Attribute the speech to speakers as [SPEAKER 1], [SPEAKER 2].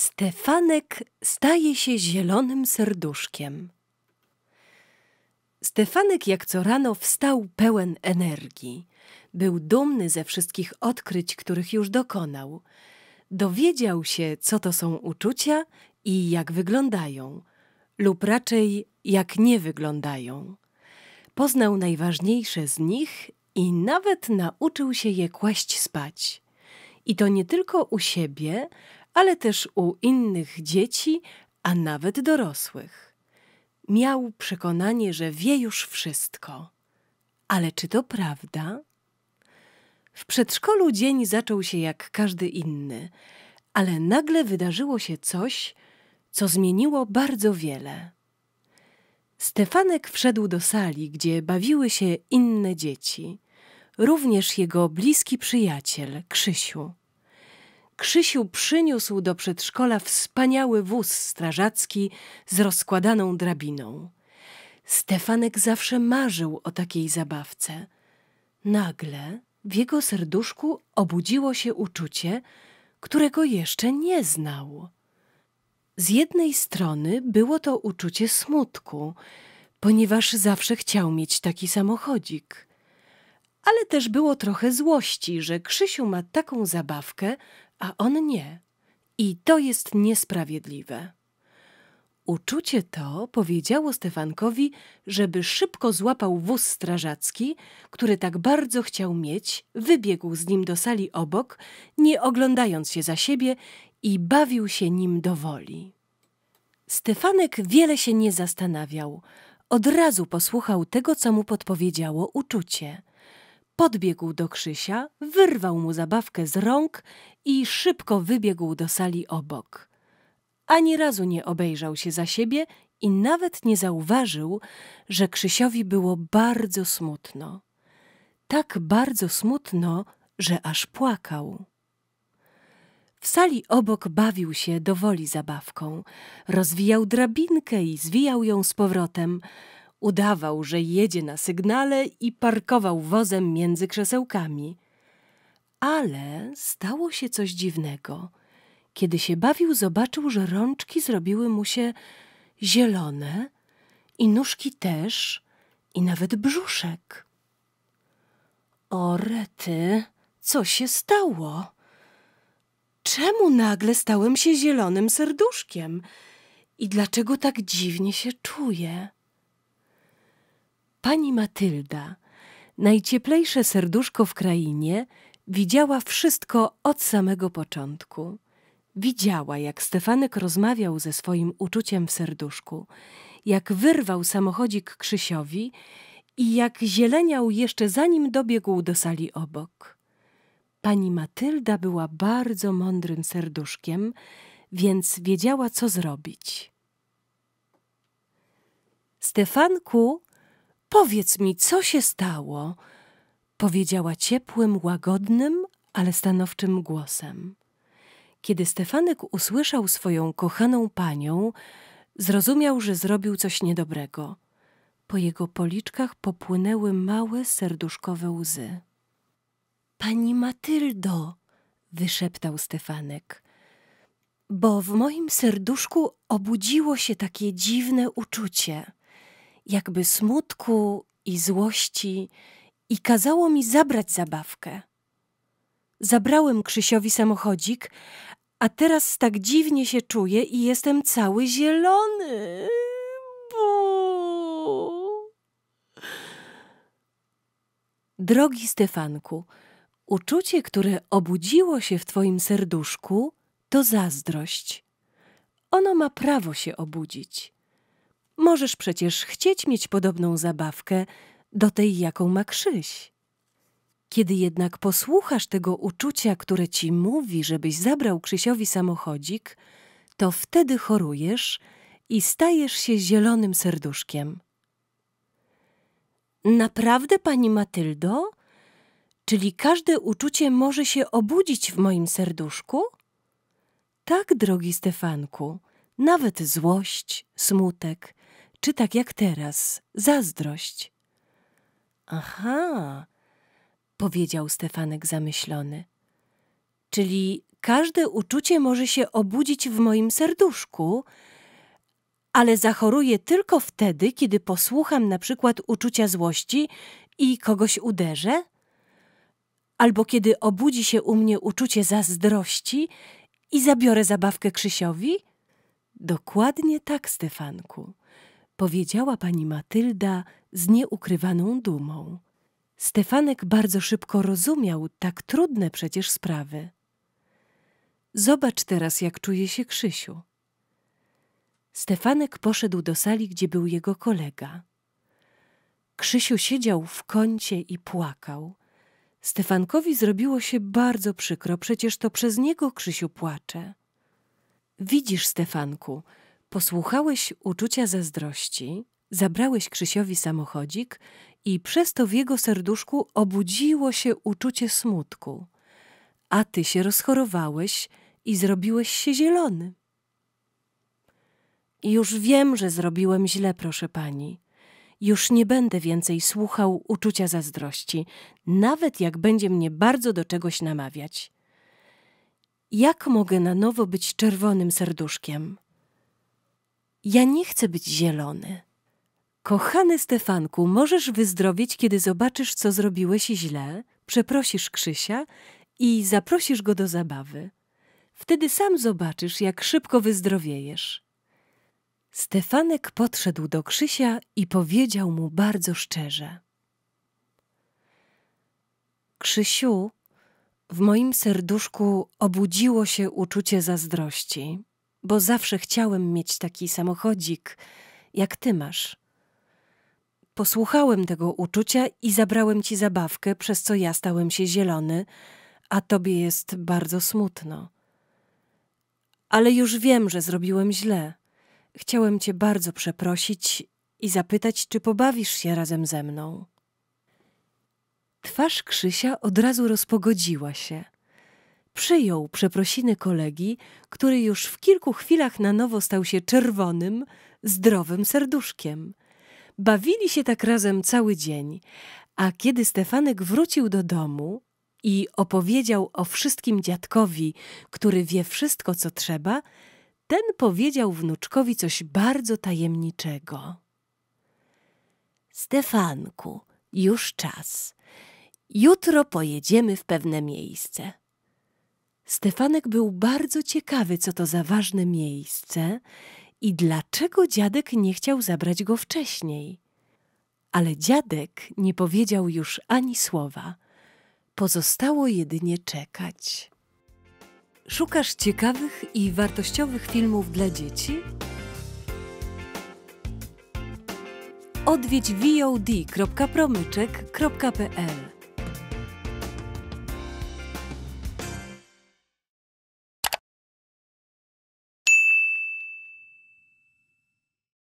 [SPEAKER 1] Stefanek staje się zielonym serduszkiem. Stefanek jak co rano wstał pełen energii. Był dumny ze wszystkich odkryć, których już dokonał. Dowiedział się, co to są uczucia i jak wyglądają, lub raczej jak nie wyglądają. Poznał najważniejsze z nich i nawet nauczył się je kłaść spać. I to nie tylko u siebie, ale też u innych dzieci, a nawet dorosłych. Miał przekonanie, że wie już wszystko. Ale czy to prawda? W przedszkolu dzień zaczął się jak każdy inny, ale nagle wydarzyło się coś, co zmieniło bardzo wiele. Stefanek wszedł do sali, gdzie bawiły się inne dzieci, również jego bliski przyjaciel Krzysiu. Krzysiu przyniósł do przedszkola wspaniały wóz strażacki z rozkładaną drabiną. Stefanek zawsze marzył o takiej zabawce. Nagle w jego serduszku obudziło się uczucie, którego jeszcze nie znał. Z jednej strony było to uczucie smutku, ponieważ zawsze chciał mieć taki samochodzik. Ale też było trochę złości, że Krzysiu ma taką zabawkę, a on nie. I to jest niesprawiedliwe. Uczucie to powiedziało Stefankowi, żeby szybko złapał wóz strażacki, który tak bardzo chciał mieć, wybiegł z nim do sali obok, nie oglądając się za siebie i bawił się nim do woli. Stefanek wiele się nie zastanawiał. Od razu posłuchał tego, co mu podpowiedziało uczucie – Podbiegł do Krzysia, wyrwał mu zabawkę z rąk i szybko wybiegł do sali obok. Ani razu nie obejrzał się za siebie i nawet nie zauważył, że Krzysiowi było bardzo smutno. Tak bardzo smutno, że aż płakał. W sali obok bawił się woli zabawką. Rozwijał drabinkę i zwijał ją z powrotem – Udawał, że jedzie na sygnale i parkował wozem między krzesełkami. Ale stało się coś dziwnego. Kiedy się bawił, zobaczył, że rączki zrobiły mu się zielone i nóżki też i nawet brzuszek. O rety, co się stało? Czemu nagle stałem się zielonym serduszkiem? I dlaczego tak dziwnie się czuję? Pani Matylda, najcieplejsze serduszko w krainie, widziała wszystko od samego początku. Widziała, jak Stefanek rozmawiał ze swoim uczuciem w serduszku, jak wyrwał samochodzik Krzysiowi i jak zieleniał jeszcze zanim dobiegł do sali obok. Pani Matylda była bardzo mądrym serduszkiem, więc wiedziała, co zrobić. Stefanku, Powiedz mi, co się stało? Powiedziała ciepłym, łagodnym, ale stanowczym głosem. Kiedy Stefanek usłyszał swoją kochaną panią, zrozumiał, że zrobił coś niedobrego. Po jego policzkach popłynęły małe, serduszkowe łzy. Pani Matyldo, wyszeptał Stefanek, bo w moim serduszku obudziło się takie dziwne uczucie jakby smutku i złości i kazało mi zabrać zabawkę. Zabrałem Krzysiowi samochodzik, a teraz tak dziwnie się czuję i jestem cały zielony. Bo, Drogi Stefanku, uczucie, które obudziło się w twoim serduszku, to zazdrość. Ono ma prawo się obudzić. Możesz przecież chcieć mieć podobną zabawkę do tej, jaką ma Krzyś. Kiedy jednak posłuchasz tego uczucia, które ci mówi, żebyś zabrał Krzysiowi samochodzik, to wtedy chorujesz i stajesz się zielonym serduszkiem. Naprawdę, pani Matyldo? Czyli każde uczucie może się obudzić w moim serduszku? Tak, drogi Stefanku, nawet złość, smutek, czy tak jak teraz, zazdrość. Aha, powiedział Stefanek zamyślony. Czyli każde uczucie może się obudzić w moim serduszku, ale zachoruję tylko wtedy, kiedy posłucham na przykład uczucia złości i kogoś uderzę? Albo kiedy obudzi się u mnie uczucie zazdrości i zabiorę zabawkę Krzysiowi? Dokładnie tak, Stefanku powiedziała pani Matylda z nieukrywaną dumą. Stefanek bardzo szybko rozumiał tak trudne przecież sprawy. Zobacz teraz, jak czuje się Krzysiu. Stefanek poszedł do sali, gdzie był jego kolega. Krzysiu siedział w kącie i płakał. Stefankowi zrobiło się bardzo przykro, przecież to przez niego Krzysiu płacze. Widzisz, Stefanku, Posłuchałeś uczucia zazdrości, zabrałeś Krzysiowi samochodzik i przez to w jego serduszku obudziło się uczucie smutku, a ty się rozchorowałeś i zrobiłeś się zielony. Już wiem, że zrobiłem źle, proszę pani. Już nie będę więcej słuchał uczucia zazdrości, nawet jak będzie mnie bardzo do czegoś namawiać. Jak mogę na nowo być czerwonym serduszkiem? Ja nie chcę być zielony. Kochany Stefanku, możesz wyzdrowieć, kiedy zobaczysz, co zrobiłeś źle, przeprosisz Krzysia i zaprosisz go do zabawy. Wtedy sam zobaczysz, jak szybko wyzdrowiejesz. Stefanek podszedł do Krzysia i powiedział mu bardzo szczerze. Krzysiu, w moim serduszku obudziło się uczucie zazdrości bo zawsze chciałem mieć taki samochodzik, jak ty masz. Posłuchałem tego uczucia i zabrałem ci zabawkę, przez co ja stałem się zielony, a tobie jest bardzo smutno. Ale już wiem, że zrobiłem źle. Chciałem cię bardzo przeprosić i zapytać, czy pobawisz się razem ze mną. Twarz Krzysia od razu rozpogodziła się – przyjął przeprosiny kolegi, który już w kilku chwilach na nowo stał się czerwonym, zdrowym serduszkiem. Bawili się tak razem cały dzień, a kiedy Stefanek wrócił do domu i opowiedział o wszystkim dziadkowi, który wie wszystko, co trzeba, ten powiedział wnuczkowi coś bardzo tajemniczego. Stefanku, już czas. Jutro pojedziemy w pewne miejsce. Stefanek był bardzo ciekawy, co to za ważne miejsce i dlaczego dziadek nie chciał zabrać go wcześniej. Ale dziadek nie powiedział już ani słowa. Pozostało jedynie czekać. Szukasz ciekawych i wartościowych filmów dla dzieci? Odwiedź vod.promyczek.pl